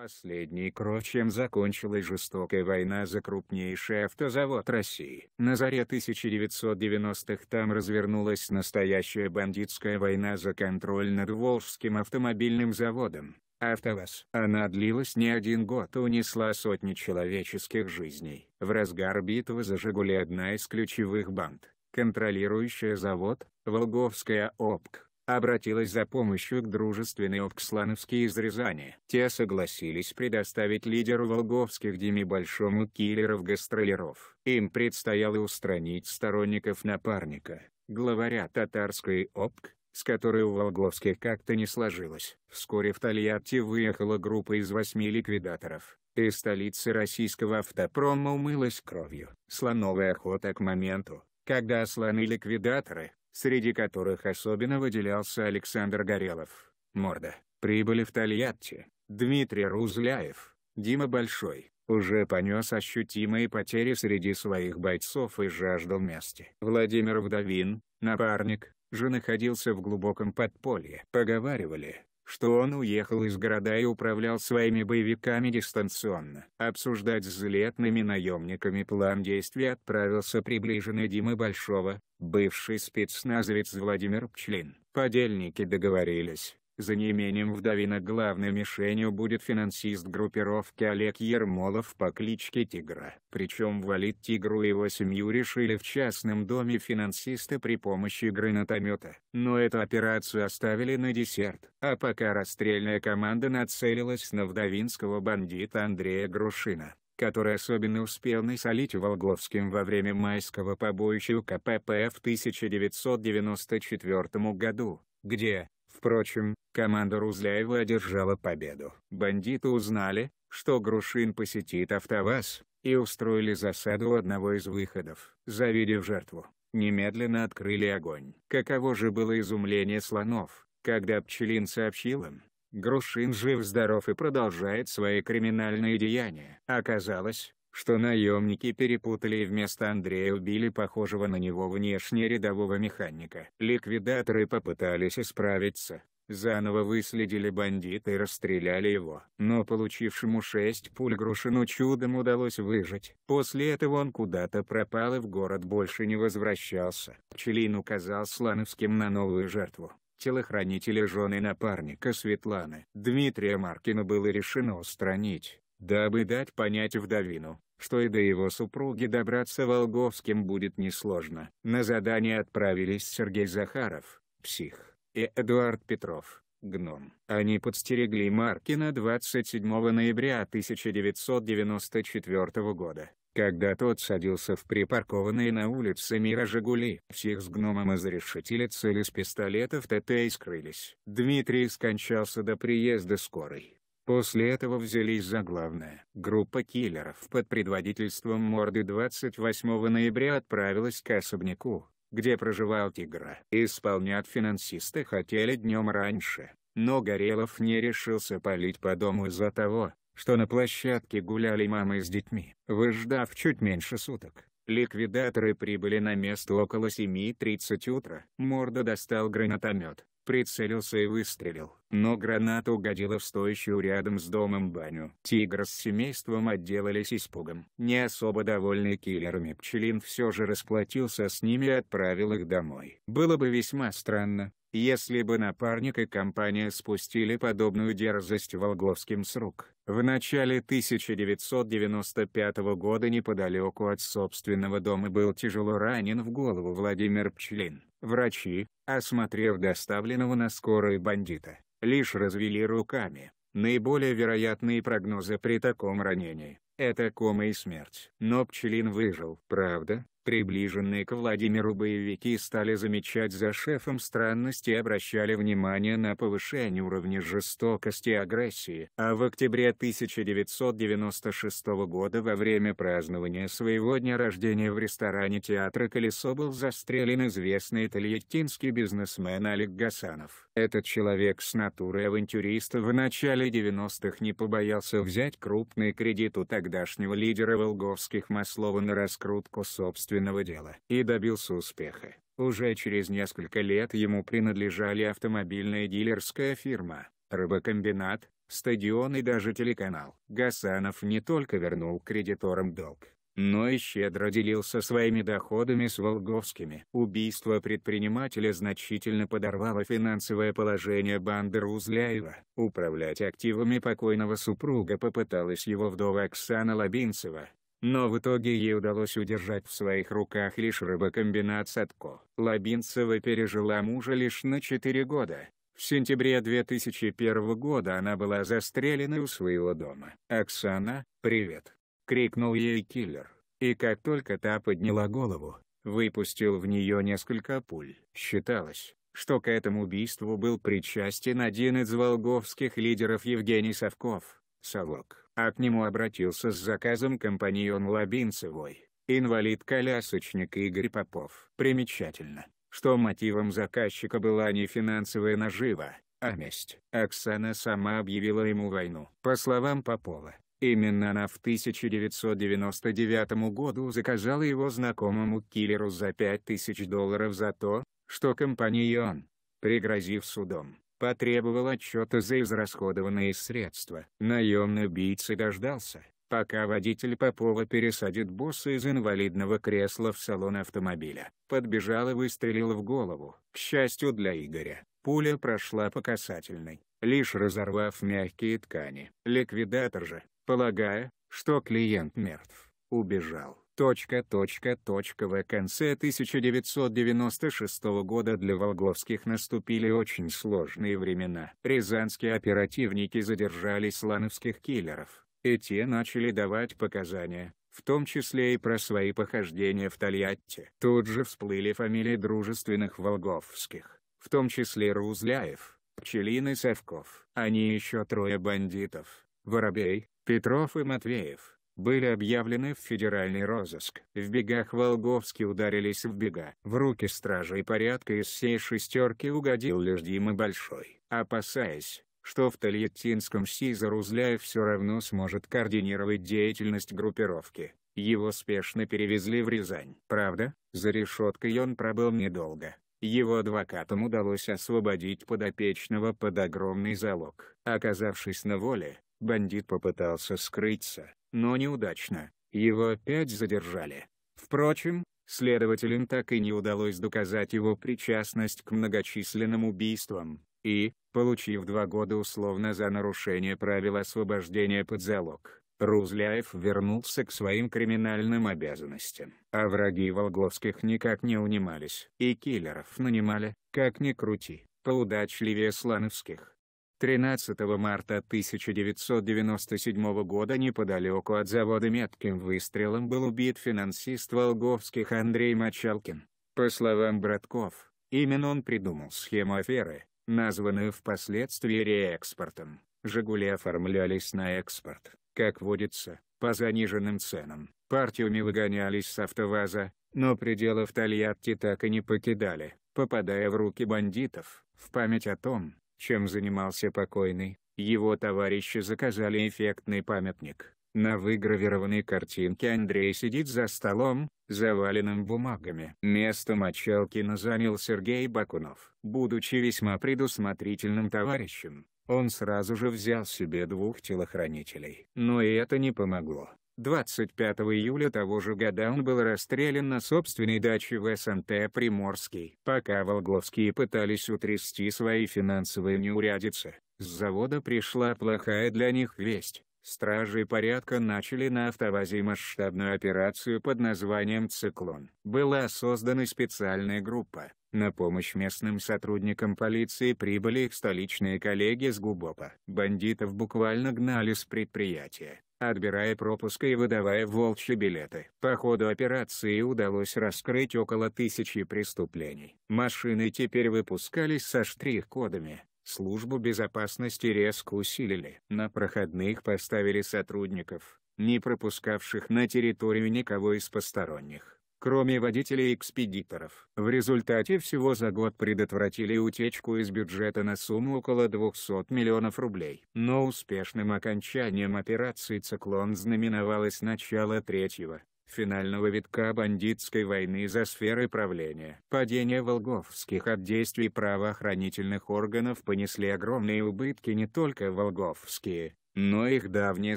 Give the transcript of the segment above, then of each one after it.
Последней крочем закончилась жестокая война за крупнейший автозавод России. На заре 1990-х там развернулась настоящая бандитская война за контроль над Волжским автомобильным заводом. АвтоВАЗ. Она длилась не один год и унесла сотни человеческих жизней. В разгар битвы за «Жигули» одна из ключевых банд, контролирующая завод, Волговская ОПК, обратилась за помощью к дружественной Окслановские из Рязани. Те согласились предоставить лидеру волговских Диме Большому киллеров-гастролеров. Им предстояло устранить сторонников напарника, главаря татарской ОПК, с которой у Волговских как-то не сложилось. Вскоре в Тольятти выехала группа из восьми ликвидаторов, и столица российского автопрома умылась кровью. Слоновая охота к моменту, когда слоны-ликвидаторы, среди которых особенно выделялся Александр Горелов, Морда. Прибыли в Тольятти. Дмитрий Рузляев, Дима Большой, уже понес ощутимые потери среди своих бойцов и жаждал мести. Владимир Вдовин, напарник, же находился в глубоком подполье. Поговаривали, что он уехал из города и управлял своими боевиками дистанционно. Обсуждать с злетными наемниками план действий отправился приближенный Димы Большого, бывший спецназовец Владимир Пчлин. Подельники договорились, за неимением Вдовина главной мишенью будет финансист группировки Олег Ермолов по кличке Тигра. Причем валить Тигру и его семью решили в частном доме финансисты при помощи гранатомета. Но эту операцию оставили на десерт. А пока расстрельная команда нацелилась на вдовинского бандита Андрея Грушина который особенно успел насолить Волговским во время майского побоища у КПП в 1994 году, где, впрочем, Команда Рузляева одержала победу. Бандиты узнали, что Грушин посетит АвтоВАЗ, и устроили засаду одного из выходов. Завидев жертву, немедленно открыли огонь. Каково же было изумление слонов, когда Пчелин сообщил им, Грушин жив-здоров и продолжает свои криминальные деяния. Оказалось, что наемники перепутали и вместо Андрея убили похожего на него внешне рядового механика. Ликвидаторы попытались исправиться, Заново выследили бандита и расстреляли его. Но получившему шесть пуль Грушину чудом удалось выжить. После этого он куда-то пропал и в город больше не возвращался. Пчелин указал Слановским на новую жертву. Телохранителя жены напарника Светланы. Дмитрия Маркина было решено устранить, дабы дать понять вдовину, что и до его супруги добраться Волговским будет несложно. На задание отправились Сергей Захаров, псих и Эдуард Петров, гном. Они подстерегли Маркина 27 ноября 1994 года, когда тот садился в припаркованные на улице Мира «Жигули». Всех с гномом изрешетили цели с пистолетов ТТ и скрылись. Дмитрий скончался до приезда скорой. После этого взялись за главное. Группа киллеров под предводительством Морды 28 ноября отправилась к особняку, где проживал Тигра. Исполнять финансисты хотели днем раньше, но Горелов не решился палить по дому из-за того, что на площадке гуляли мамы с детьми. Выждав чуть меньше суток, ликвидаторы прибыли на место около 7.30 утра. Морда достал гранатомет, прицелился и выстрелил. Но граната угодила в стоящую рядом с домом баню. Тигр с семейством отделались испугом. Не особо довольный киллерами пчелин все же расплатился с ними и отправил их домой. Было бы весьма странно, если бы напарник и компания спустили подобную дерзость Волговским с рук. В начале 1995 года неподалеку от собственного дома был тяжело ранен в голову Владимир Пчелин. Врачи, осмотрев доставленного на скорой бандита, лишь развели руками. Наиболее вероятные прогнозы при таком ранении — это кома и смерть. Но Пчелин выжил, правда, Приближенные к Владимиру боевики стали замечать за шефом странности и обращали внимание на повышение уровня жестокости и агрессии. А в октябре 1996 года во время празднования своего дня рождения в ресторане театра «Колесо» был застрелен известный итальянский бизнесмен Олег Гасанов. Этот человек с натурой авантюриста в начале 90-х не побоялся взять крупный кредит у тогдашнего лидера волговских Маслова на раскрутку собственных собственного дела и добился успеха. Уже через несколько лет ему принадлежали автомобильная дилерская фирма, рыбокомбинат, стадион и даже телеканал. Гасанов не только вернул кредиторам долг, но и щедро делился своими доходами с Волговскими. Убийство предпринимателя значительно подорвало финансовое положение банды Рузляева. Управлять активами покойного супруга попыталась его вдова Оксана Лобинцева, но в итоге ей удалось удержать в своих руках лишь рыбокомбинат Садко. Лабинцева пережила мужа лишь на 4 года. В сентябре 2001 года она была застрелена у своего дома. «Оксана, привет!» — крикнул ей киллер. И как только та подняла голову, выпустил в нее несколько пуль. Считалось, что к этому убийству был причастен один из волговских лидеров Евгений Савков. Совок а к нему обратился с заказом компаньон Лабинцевой, инвалид-колясочник Игорь Попов. Примечательно, что мотивом заказчика была не финансовая нажива, а месть. Оксана сама объявила ему войну. По словам Попова, Именно она в 1999 году заказала его знакомому киллеру за 5000 долларов за то, что компаньон, пригрозив судом, потребовал отчета за израсходованные средства. Наемный убийца дождался, пока водитель Попова пересадит босса из инвалидного кресла в салон автомобиля. Подбежал и выстрелил в голову. К счастью для Игоря, пуля прошла по касательной, лишь разорвав мягкие ткани. Ликвидатор же, полагая, что клиент мертв, убежал точка, точка, точка. В конце 1996 года для Волговских наступили очень сложные времена. Рязанские оперативники задержали слановских киллеров, и те начали давать показания, в том числе и про свои похождения в Тольятти. Тут же всплыли фамилии дружественных Волговских, в том числе Рузляев, Пчелин и Савков. Они еще трое бандитов, Воробей, Петров и Матвеев были объявлены в федеральный розыск. В бегах Волговский ударились в бега. В руки стражей порядка из всей шестерки угодил лишь Дима Большой. Опасаясь, что в Тольяттинском Сизар Узляев все равно сможет координировать деятельность группировки. Его спешно перевезли в Рязань. Правда, за решеткой он пробыл недолго. Его адвокатам удалось освободить подопечного под огромный залог. Оказавшись на воле, бандит попытался скрыться, но неудачно. Его опять задержали. Впрочем, следователям так и не удалось доказать его причастность к многочисленным убийствам, и, получив два года условно за нарушение правил освобождения под залог, Рузляев вернулся к своим криминальным обязанностям. А враги Волговских никак не унимались. И киллеров нанимали, как ни крути, поудачливее слановских. 13 марта 1997 года неподалеку от завода метким выстрелом был убит финансист Волговских Андрей Мочалкин. По словам Братков, именно он придумал схему аферы, названную впоследствии реэкспортом. «Жигули» оформлялись на экспорт, как водится, по заниженным ценам. Партиями выгонялись с автоваза, но пределов Тольятти так и не покидали, попадая в руки бандитов, в память о том, чем занимался покойный, его товарищи заказали эффектный памятник. На выгравированной картинке Андрей сидит за столом, заваленным бумагами. Место Мочалкина занял Сергей Бакунов. Будучи весьма предусмотрительным товарищем, он сразу же взял себе двух телохранителей. Но и это не помогло. 25 июля того же года он был расстрелян на собственной даче в СНТ «Приморский», пока волгловские пытались утрясти свои финансовые неурядицы. С завода пришла плохая для них весть. Стражи порядка начали на автовазе масштабную операцию под названием «Циклон». Была создана специальная группа. На помощь местным сотрудникам полиции прибыли их столичные коллеги с ГУБОПа. Бандитов буквально гнали с предприятия отбирая пропуска и выдавая волчьи билеты. По ходу операции удалось раскрыть около тысячи преступлений. Машины теперь выпускались со штрих-кодами. Службу безопасности резко усилили. На проходных поставили сотрудников, не пропускавших на территорию никого из посторонних кроме водителей и экспедиторов. В результате всего за год предотвратили утечку из бюджета на сумму около 200 миллионов рублей. Но успешным окончанием операции «Циклон» знаменовалось начало третьего, финального витка бандитской войны за сферы правления. Падение Волговских от действий правоохранительных органов понесли огромные убытки не только Волговские, но их давние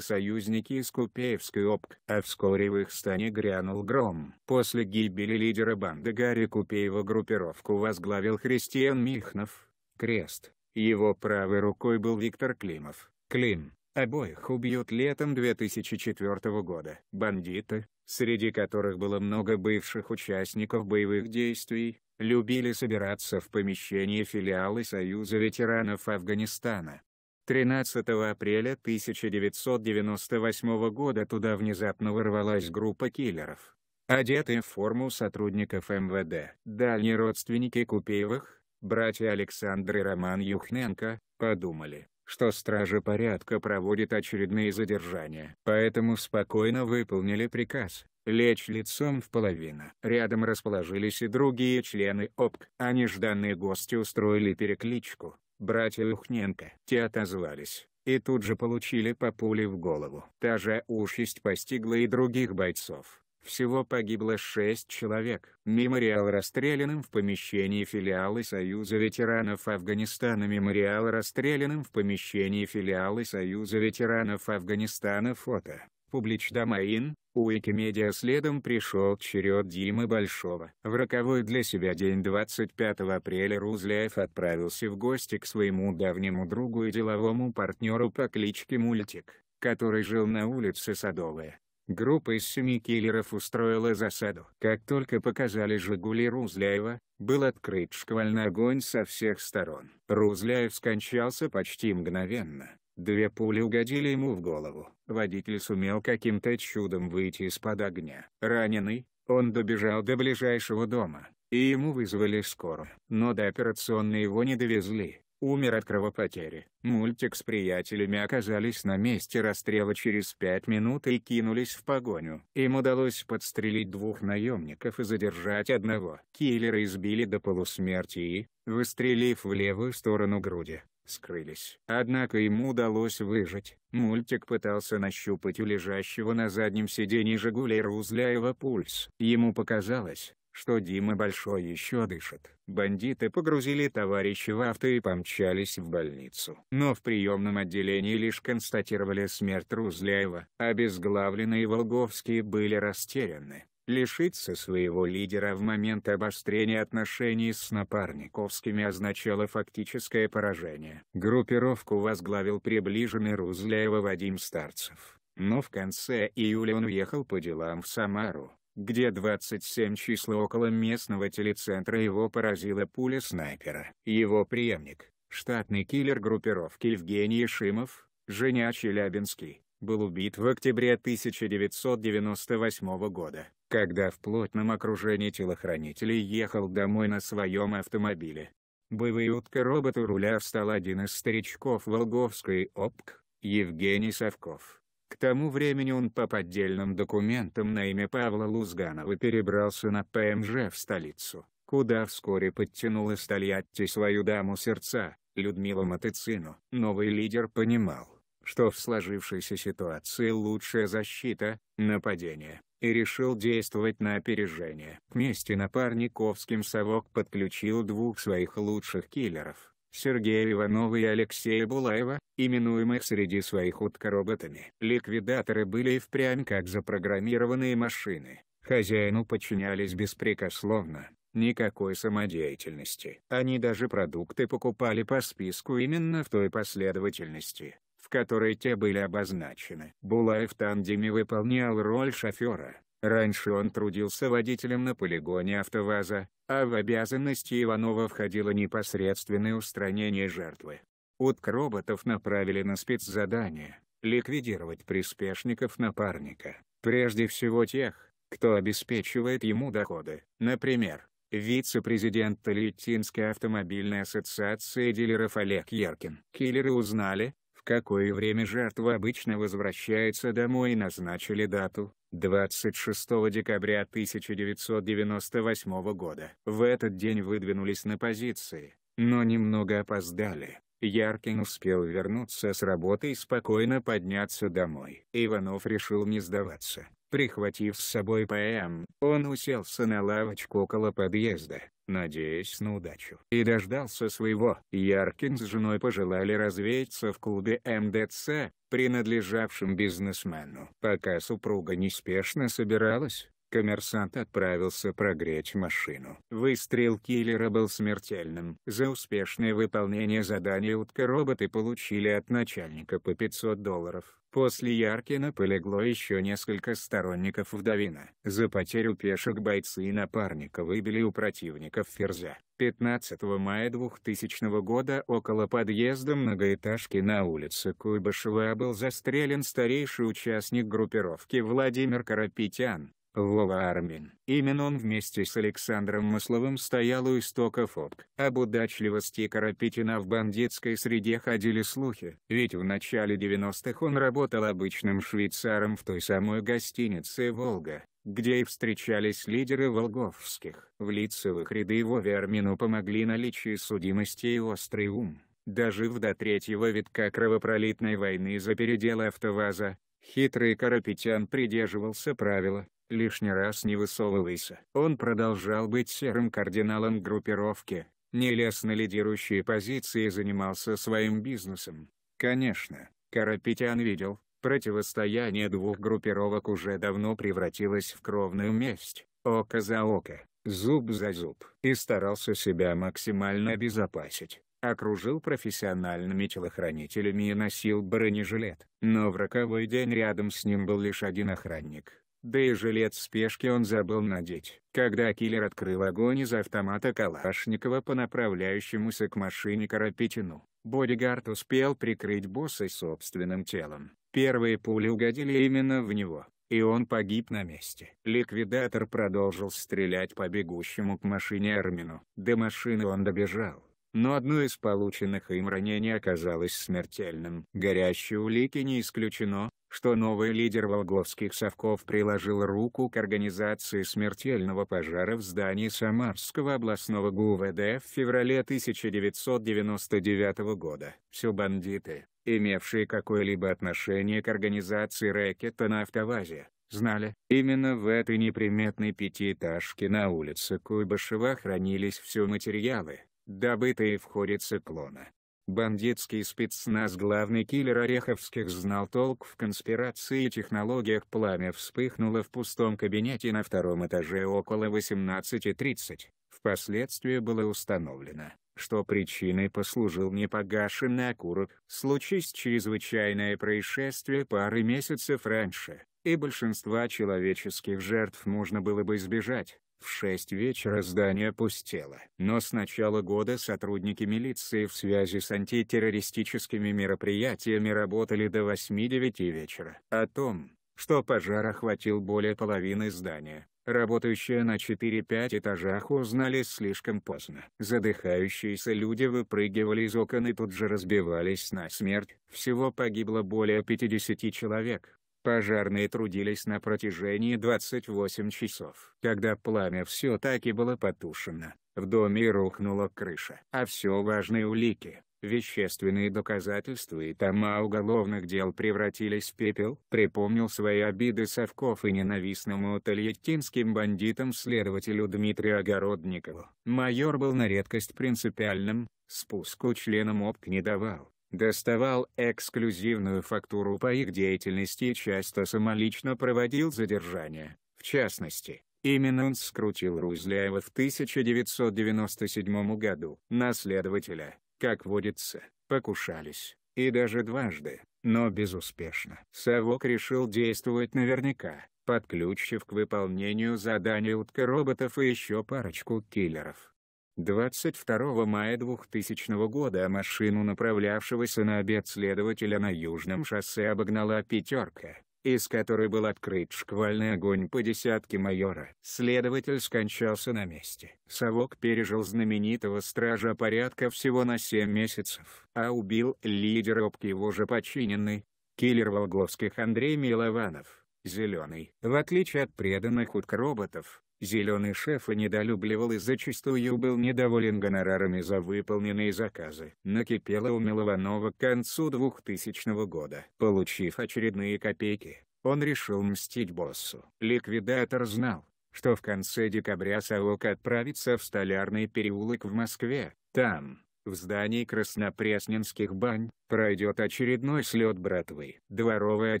союзники из Купеевской ОПК, а вскоре в их стане грянул гром. После гибели лидера банды Гарри Купеева группировку возглавил Христиан Михнов, Крест. Его правой рукой был Виктор Климов, Клим. Обоих убьют летом 2004 года. Бандиты, среди которых было много бывших участников боевых действий, любили собираться в помещении филиала Союза ветеранов Афганистана. 13 апреля 1998 года туда внезапно ворвалась группа киллеров. Одетые в форму сотрудников МВД, дальние родственники Купеевых, братья Александр и Роман Юхненко, подумали, что стражи порядка проводят очередные задержания. Поэтому спокойно выполнили приказ, лечь лицом в половину. Рядом расположились и другие члены ОПК, а нежданные гости устроили перекличку братья Ухненко. Те отозвались, и тут же получили по пуле в голову. Та же участь постигла и других бойцов. Всего погибло шесть человек. Мемориал расстрелянным в помещении филиала Союза ветеранов Афганистана Мемориал расстрелянным в помещении филиала Союза ветеранов Афганистана Фото Публич-домаин, Уикимедиа следом пришел черед Димы Большого. В роковой для себя день 25 апреля Рузляев отправился в гости к своему давнему другу и деловому партнеру по кличке Мультик, который жил на улице Садовая. Группа из семи киллеров устроила засаду. Как только показали «Жигули» Рузляева, был открыт шквальный огонь со всех сторон. Рузляев скончался почти мгновенно. Две пули угодили ему в голову. Водитель сумел каким-то чудом выйти из-под огня. Раненый, он добежал до ближайшего дома, и ему вызвали скорую. Но до операционной его не довезли. Умер от кровопотери. Мультик с приятелями оказались на месте расстрела через пять минут и кинулись в погоню. Им удалось подстрелить двух наемников и задержать одного. Киллера избили до полусмерти и, выстрелив в левую сторону груди, скрылись. Однако ему удалось выжить. Мультик пытался нащупать у лежащего на заднем сиденье «Жигулей» Рузляева пульс. Ему показалось, что Дима Большой еще дышит. Бандиты погрузили товарища в авто и помчались в больницу. Но в приемном отделении лишь констатировали смерть Рузляева. Обезглавленные Волговские были растеряны. Лишиться своего лидера в момент обострения отношений с напарниковскими означало фактическое поражение. Группировку возглавил приближенный Рузляева Вадим Старцев. Но в конце июля он уехал по делам в Самару, где 27 числа около местного телецентра его поразила пуля снайпера. Его преемник, штатный киллер группировки Евгений Шимов, женя Челябинский, был убит в октябре 1998 года когда в плотном окружении телохранителей ехал домой на своем автомобиле. Боевой утка роботу руля встал один из старичков Волговской ОПК, Евгений Савков. К тому времени он по поддельным документам на имя Павла Лузганова перебрался на ПМЖ в столицу, куда вскоре подтянул из Тольятти свою даму сердца, Людмилу Матыцину. Новый лидер понимал, что в сложившейся ситуации лучшая защита — нападение, и решил действовать на опережение. Вместе мести напарниковским совок подключил двух своих лучших киллеров — Сергея Иванова и Алексея Булаева, именуемых среди своих утка роботами. Ликвидаторы были и впрямь как запрограммированные машины, хозяину подчинялись беспрекословно никакой самодеятельности. Они даже продукты покупали по списку именно в той последовательности, которой те были обозначены. Булаев в тандеме выполнял роль шофера. Раньше он трудился водителем на полигоне автоваза, а в обязанности Иванова входило непосредственное устранение жертвы. Утк роботов направили на спецзадание – ликвидировать приспешников напарника, прежде всего тех, кто обеспечивает ему доходы. Например, вице-президент Литинской автомобильной ассоциации дилеров Олег Еркин. Киллеры узнали, какое время жертва обычно возвращается домой назначили дату, 26 декабря 1998 года. В этот день выдвинулись на позиции, но немного опоздали. Яркин успел вернуться с работы и спокойно подняться домой. Иванов решил не сдаваться. Прихватив с собой ПМ, он уселся на лавочку около подъезда, надеясь на удачу. И дождался своего. Яркин с женой пожелали развеяться в клубе МДЦ, принадлежавшем бизнесмену. Пока супруга неспешно собиралась, Коммерсант отправился прогреть машину. Выстрел киллера был смертельным. За успешное выполнение задания утка роботы получили от начальника по 500 долларов. После Яркина полегло еще несколько сторонников Вдовина. За потерю пешек бойцы и напарника выбили у противников Ферзя. 15 мая 2000 года около подъезда многоэтажки на улице Куйбышева был застрелен старейший участник группировки Владимир Карапетян. Вова-армин. Именно он вместе с Александром Масловым стоял у истока ОПК. Об удачливости Карапетина в бандитской среде ходили слухи, ведь в начале 90-х он работал обычным швейцаром в той самой гостинице «Волга», где и встречались лидеры волговских. В лицевых ряды Вове Армину помогли наличие судимости и острый ум. Дожив до третьего витка кровопролитной войны за передел автоваза, Хитрый Карапетян придерживался правила, лишний раз не высовывайся. Он продолжал быть серым кардиналом группировки, нелестно лидирующие позиции занимался своим бизнесом. Конечно, Карапетян видел, противостояние двух группировок уже давно превратилось в кровную месть, око за око, зуб за зуб, и старался себя максимально обезопасить. Окружил профессиональными телохранителями и носил бронежилет, но в роковой день рядом с ним был лишь один охранник. Да и жилет в спешке он забыл надеть. Когда киллер открыл огонь из автомата Калашникова по направляющемуся к машине Карапетину, бодигард успел прикрыть босса собственным телом. Первые пули угодили именно в него, и он погиб на месте. Ликвидатор продолжил стрелять по бегущему к машине Армину. До машины он добежал, но одно из полученных им ранений оказалось смертельным. Горящие улики не исключено, что новый лидер волговских совков приложил руку к организации смертельного пожара в здании Самарского областного ГУВД в феврале 1999 года. Все бандиты, имевшие какое-либо отношение к организации рэкета на автовазе, знали. Именно в этой неприметной пятиэтажке на улице Куйбышева хранились все материалы, добытые в ходе циклона. Бандитский спецназ главный киллер Ореховских знал толк в конспирации и технологиях пламя вспыхнуло в пустом кабинете на втором этаже около 18.30. Впоследствии было установлено, что причиной послужил непогашенный окурок. Случись чрезвычайное происшествие пары месяцев раньше, и большинства человеческих жертв можно было бы избежать, в шесть вечера здание опустело. Но с начала года сотрудники милиции в связи с антитеррористическими мероприятиями работали до 8-9 вечера. О том, что пожар охватил более половины здания, работающие на 4-5 этажах узнали слишком поздно. Задыхающиеся люди выпрыгивали из окон и тут же разбивались на смерть. Всего погибло более 50 человек. Пожарные трудились на протяжении 28 часов. Когда пламя все таки было потушено, в доме рухнула крыша. А все важные улики, вещественные доказательства и тома уголовных дел превратились в пепел. Припомнил свои обиды Совков и ненавистному тольяттинским бандитам следователю Дмитрию Огородникову. Майор был на редкость принципиальным, спуску членам ОПК не давал доставал эксклюзивную фактуру по их деятельности и часто самолично проводил задержания. В частности, именно он скрутил Рузляева в 1997 году. Наследователя, как водится, покушались, и даже дважды, но безуспешно. Совок решил действовать наверняка, подключив к выполнению задания утка роботов и еще парочку киллеров. 22 мая 2000 года машину направлявшегося на обед следователя на Южном шоссе обогнала «пятерка», из которой был открыт шквальный огонь по десятке майора. Следователь скончался на месте. Совок пережил знаменитого стража порядка всего на 7 месяцев, а убил лидер ОПК его же подчиненный, киллер Волговских Андрей Милованов, «Зеленый». В отличие от преданных уткроботов, Зеленый шеф и недолюбливал и зачастую был недоволен гонорарами за выполненные заказы. Накипело у Милованова к концу 2000 года. Получив очередные копейки, он решил мстить боссу. Ликвидатор знал, что в конце декабря Саок отправится в Столярный переулок в Москве. Там, в здании Краснопресненских бань, пройдет очередной слет братвы. Дворовая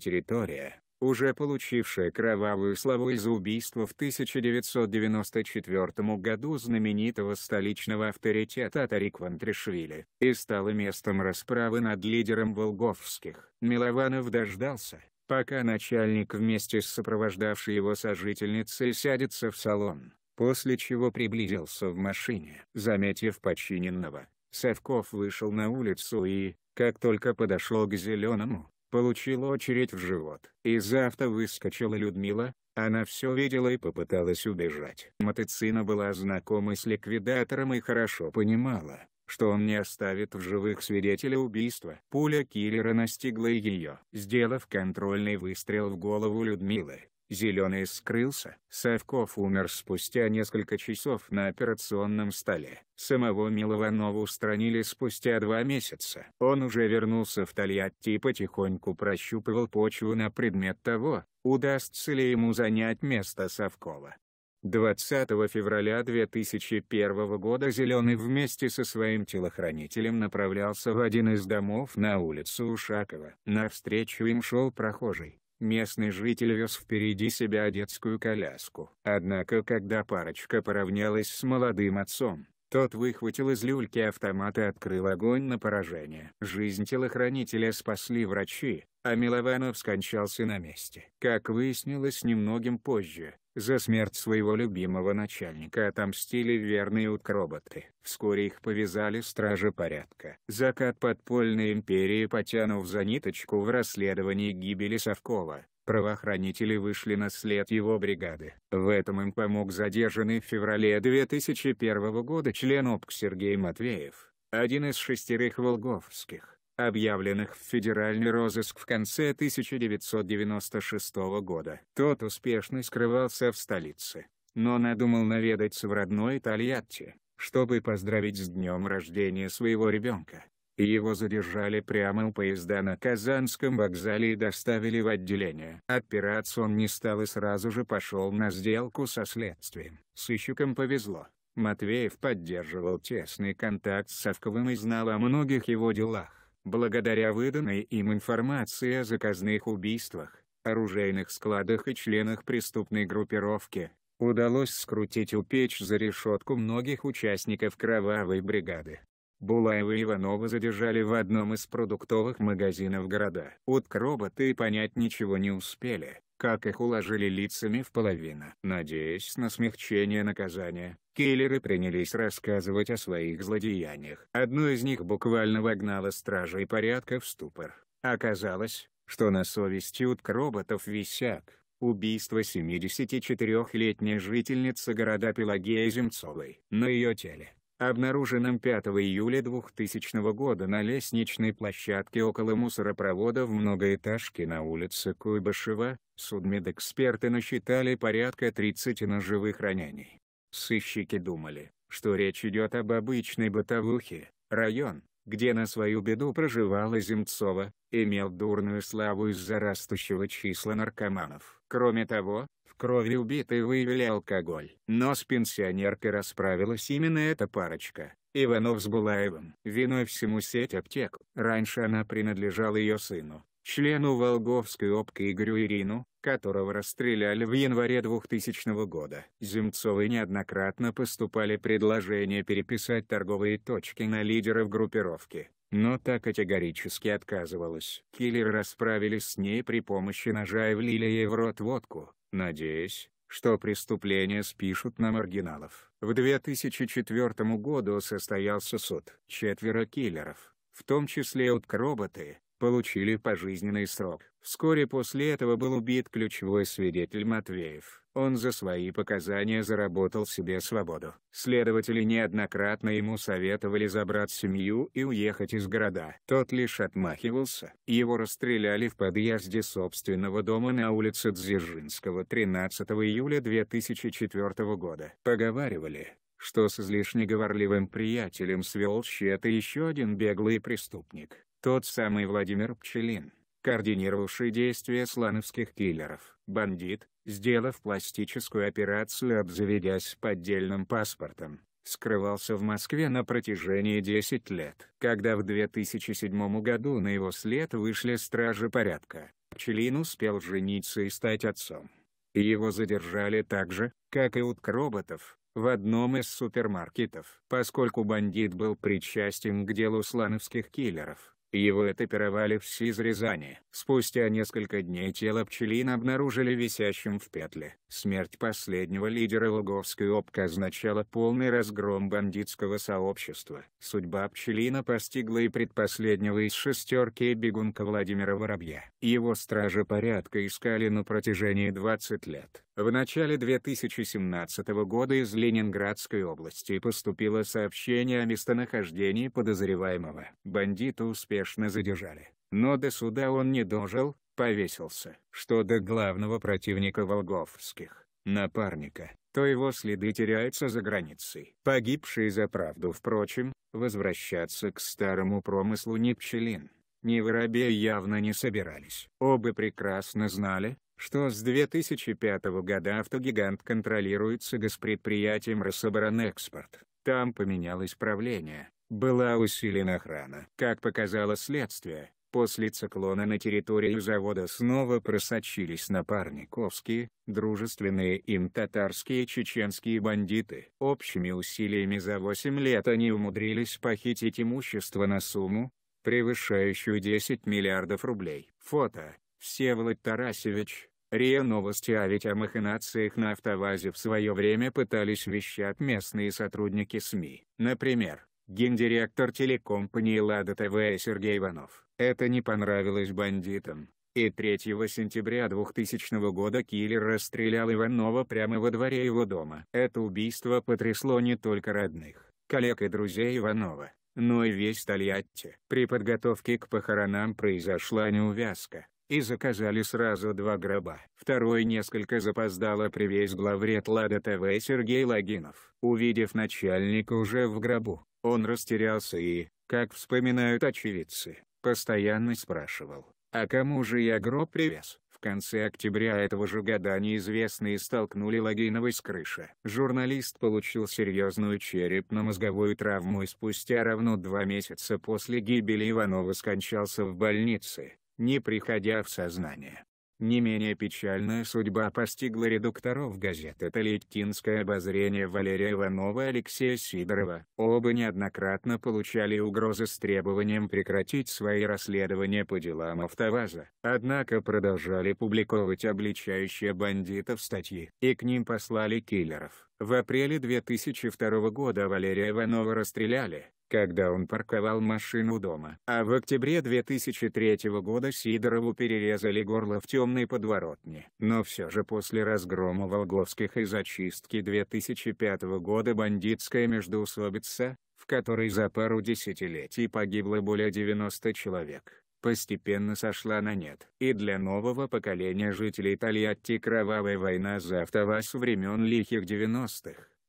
территория, уже получившая кровавую славу из-за убийства в 1994 году знаменитого столичного авторитета Тарик Вантришвили, и стала местом расправы над лидером Волговских. Милованов дождался, пока начальник вместе с сопровождавшей его сожительницей сядется в салон, после чего приблизился в машине. Заметив подчиненного, Савков вышел на улицу и, как только подошел к зеленому, Получил очередь в живот. Из авто выскочила Людмила, она все видела и попыталась убежать. Матыцина была знакома с ликвидатором и хорошо понимала, что он не оставит в живых свидетеля убийства. Пуля киллера настигла ее. Сделав контрольный выстрел в голову Людмилы, Зеленый скрылся. Савков умер спустя несколько часов на операционном столе. Самого Милованова устранили спустя два месяца. Он уже вернулся в Тольятти и потихоньку прощупывал почву на предмет того, удастся ли ему занять место Савкова. 20 февраля 2001 года Зеленый вместе со своим телохранителем направлялся в один из домов на улицу Ушакова. Навстречу им шел прохожий. Местный житель вез впереди себя детскую коляску. Однако когда парочка поравнялась с молодым отцом, тот выхватил из люльки автомат и открыл огонь на поражение. Жизнь телохранителя спасли врачи, а Милованов скончался на месте. Как выяснилось немногим позже, за смерть своего любимого начальника отомстили верные уткроботы. Вскоре их повязали стражи порядка. Закат подпольной империи потянув за ниточку в расследовании гибели Совкова. Правоохранители вышли на след его бригады. В этом им помог задержанный в феврале 2001 года член ОПК Сергей Матвеев, один из шестерых волговских, объявленных в федеральный розыск в конце 1996 года. Тот успешно скрывался в столице, но надумал наведаться в родной Тольятти, чтобы поздравить с днем рождения своего ребенка. Его задержали прямо у поезда на Казанском вокзале и доставили в отделение. Отпираться он не стал и сразу же пошел на сделку со следствием. Сыщикам повезло. Матвеев поддерживал тесный контакт с Совковым и знал о многих его делах благодаря выданной им информации о заказных убийствах, оружейных складах и членах преступной группировки, удалось скрутить упечь за решетку многих участников кровавой бригады. Булаева и Иванова задержали в одном из продуктовых магазинов города. Уткроботы понять ничего не успели, как их уложили лицами в половину. Надеясь на смягчение наказания, киллеры принялись рассказывать о своих злодеяниях. Одно из них буквально вогнало стражей порядка в ступор. Оказалось, что на совести у роботов висяк. Убийство 74-летней жительницы города Пелагея Земцовой. На ее теле обнаруженном 5 июля 2000 года на лестничной площадке около мусоропровода в многоэтажке на улице Куйбышева, судмедэксперты насчитали порядка 30 ножевых ранений. Сыщики думали, что речь идет об обычной бытовухе, район, где на свою беду проживала Земцова, имел дурную славу из-за растущего числа наркоманов. Кроме того, в крови убитой выявили алкоголь. Но с пенсионеркой расправилась именно эта парочка. Иванов с Булаевым. Виной всему сеть аптек. Раньше она принадлежала ее сыну, члену Волговской опки Игорю Ирину, которого расстреляли в январе 2000 года. Земцовы неоднократно поступали предложения переписать торговые точки на лидеров группировки, но та категорически отказывалась. Киллеры расправились с ней при помощи ножа и влили ей в рот водку надеясь, что преступления спишут на маргиналов. В 2004 году состоялся суд. Четверо киллеров, в том числе уткроботы, получили пожизненный срок. Вскоре после этого был убит ключевой свидетель Матвеев. Он за свои показания заработал себе свободу. Следователи неоднократно ему советовали забрать семью и уехать из города. Тот лишь отмахивался. Его расстреляли в подъезде собственного дома на улице Дзержинского 13 июля 2004 года. Поговаривали, что с излишне говорливым приятелем свел счеты еще один беглый преступник. Тот самый Владимир Пчелин, координировавший действия слановских киллеров. Бандит, сделав пластическую операцию обзаведясь поддельным паспортом, скрывался в Москве на протяжении 10 лет. Когда в 2007 году на его след вышли стражи порядка, Пчелин успел жениться и стать отцом. Его задержали так же, как и уткроботов, в одном из супермаркетов. Поскольку бандит был причастен к делу слановских киллеров, его этапировали в СИЗ Рязани. Спустя несколько дней тело пчелина обнаружили висящим в петле. Смерть последнего лидера Луговской ОПК означала полный разгром бандитского сообщества. Судьба пчелина постигла и предпоследнего из шестерки бегунка Владимира Воробья. Его стражи порядка искали на протяжении 20 лет. В начале 2017 года из Ленинградской области поступило сообщение о местонахождении подозреваемого. Бандиты успешно поспешно задержали. Но до суда он не дожил, повесился. Что до главного противника Волговских, напарника, то его следы теряются за границей. Погибший за правду впрочем, возвращаться к старому промыслу не пчелин, ни воробей явно не собирались. Оба прекрасно знали, что с 2005 года автогигант контролируется госпредприятием «Рособоронэкспорт». Там поменялось правление, была усилена охрана. Как показало следствие, после циклона на территории завода снова просочились напарниковские, дружественные им татарские чеченские бандиты. Общими усилиями за 8 лет они умудрились похитить имущество на сумму, превышающую 10 миллиардов рублей. Фото. Всеволод Тарасевич. РИА Новости а ведь о махинациях на автовазе в свое время пытались вещать местные сотрудники СМИ. Например, гендиректор телекомпании «Лада ТВ» Сергей Иванов. Это не понравилось бандитам. И 3 сентября 2000 года киллер расстрелял Иванова прямо во дворе его дома. Это убийство потрясло не только родных, коллег и друзей Иванова, но и весь Тольятти. При подготовке к похоронам произошла неувязка, и заказали сразу два гроба. Второй несколько запоздало привез главред Лада ТВ Сергей Логинов. Увидев начальника уже в гробу, он растерялся и, как вспоминают очевидцы, постоянно спрашивал, а кому же я гроб привез? В конце октября этого же года неизвестные столкнули Логиновой с крыши. Журналист получил серьезную черепно-мозговую травму и спустя равно два месяца после гибели Иванова скончался в больнице, не приходя в сознание. Не менее печальная судьба постигла редукторов газеты «Талиткинское обозрение» Валерия Иванова и Алексея Сидорова. Оба неоднократно получали угрозы с требованием прекратить свои расследования по делам «Автоваза». Однако продолжали публиковать обличающие бандитов статьи. И к ним послали киллеров. В апреле 2002 года Валерия Иванова расстреляли, когда он парковал машину дома. А в октябре 2003 года Сидорову перерезали горло в темной подворотне. Но все же после разгрома Волговских и зачистки 2005 года бандитская междоусобица, в которой за пару десятилетий погибло более 90 человек, постепенно сошла на нет. И для нового поколения жителей Тольятти кровавая война за автоваз времен лихих 90-х